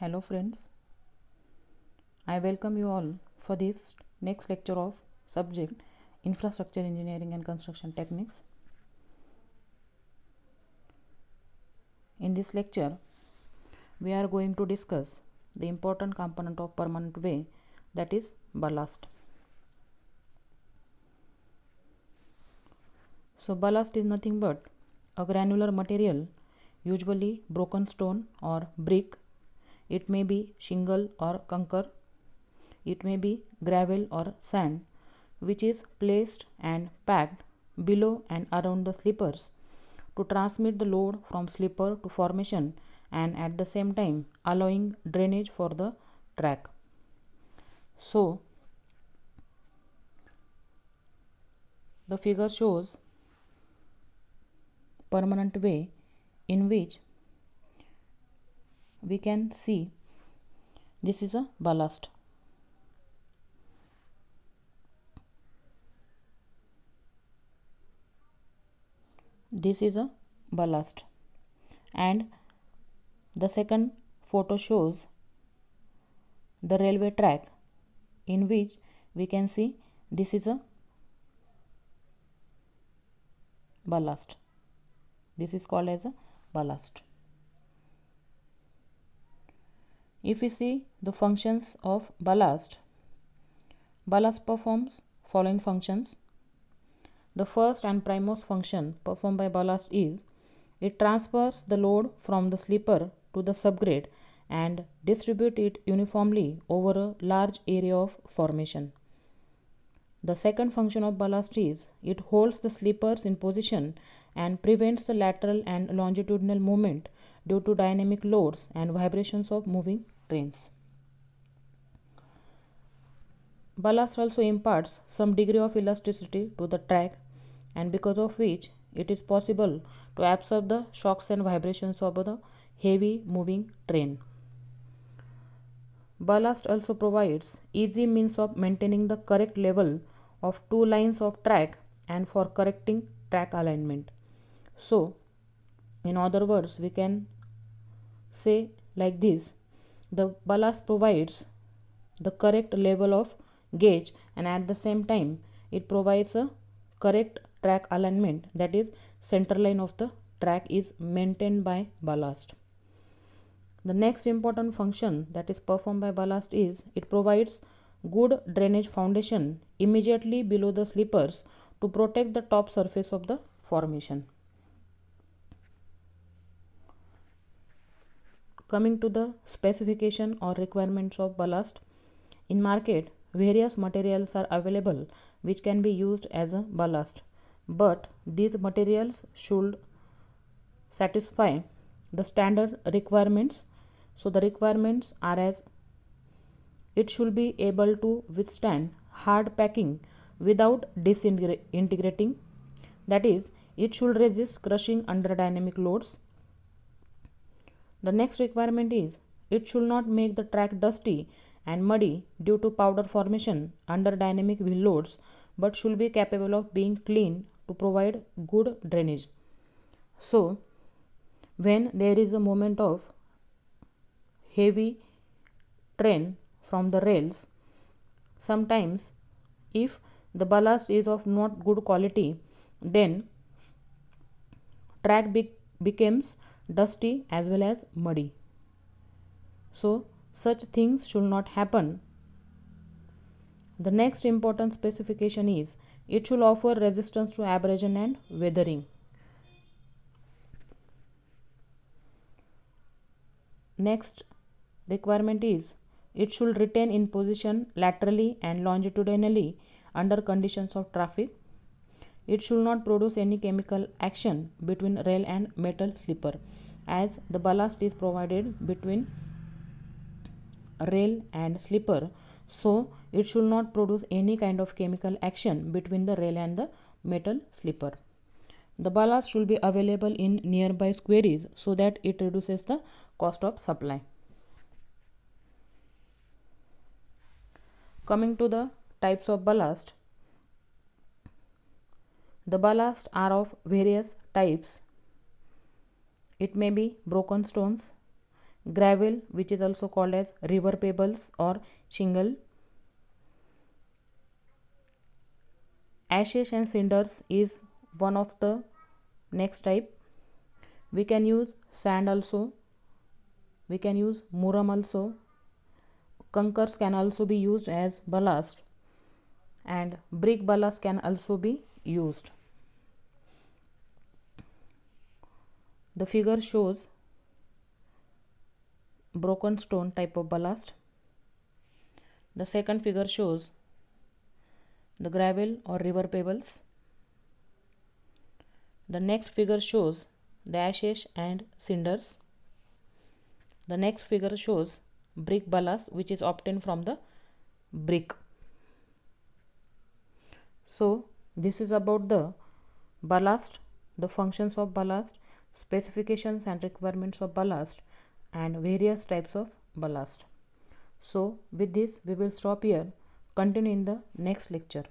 hello friends i welcome you all for this next lecture of subject infrastructure engineering and construction techniques in this lecture we are going to discuss the important component of permanent way that is ballast so ballast is nothing but a granular material usually broken stone or brick it may be shingle or concrete. It may be gravel or sand, which is placed and packed below and around the slippers to transmit the load from slipper to formation and at the same time allowing drainage for the track. So, the figure shows permanent way in which we can see this is a ballast this is a ballast and the second photo shows the railway track in which we can see this is a ballast this is called as a ballast If we see the functions of ballast, ballast performs following functions. The first and primmost function performed by ballast is it transfers the load from the sleeper to the subgrade and distribute it uniformly over a large area of formation. The second function of ballast is it holds the sleepers in position and prevents the lateral and longitudinal movement due to dynamic loads and vibrations of moving trains. Ballast also imparts some degree of elasticity to the track and because of which it is possible to absorb the shocks and vibrations of the heavy moving train. Ballast also provides easy means of maintaining the correct level of two lines of track and for correcting track alignment. So, in other words, we can say like this the ballast provides the correct level of gauge and at the same time it provides a correct track alignment that is center line of the track is maintained by ballast the next important function that is performed by ballast is it provides good drainage foundation immediately below the slippers to protect the top surface of the formation. Coming to the specification or requirements of ballast. In market, various materials are available which can be used as a ballast. But these materials should satisfy the standard requirements so the requirements are as it should be able to withstand hard packing without disintegrating that is it should resist crushing under dynamic loads the next requirement is it should not make the track dusty and muddy due to powder formation under dynamic wheel loads but should be capable of being clean to provide good drainage so when there is a moment of heavy train from the rails sometimes if the ballast is of not good quality then track be becomes dusty as well as muddy so such things should not happen the next important specification is it should offer resistance to abrasion and weathering Next requirement is it should retain in position laterally and longitudinally under conditions of traffic. It should not produce any chemical action between rail and metal slipper as the ballast is provided between rail and slipper. So, it should not produce any kind of chemical action between the rail and the metal slipper. The ballast should be available in nearby squares so that it reduces the cost of supply. Coming to the types of ballast. The ballast are of various types. It may be broken stones, gravel which is also called as river pebbles or shingle, ashes and cinders is one of the next type we can use sand also we can use muram also Conkers can also be used as ballast and brick ballast can also be used. The figure shows broken stone type of ballast. The second figure shows the gravel or river pebbles. The next figure shows the ashes and cinders. The next figure shows brick ballast which is obtained from the brick. So this is about the ballast, the functions of ballast, specifications and requirements of ballast and various types of ballast. So with this we will stop here. Continue in the next lecture.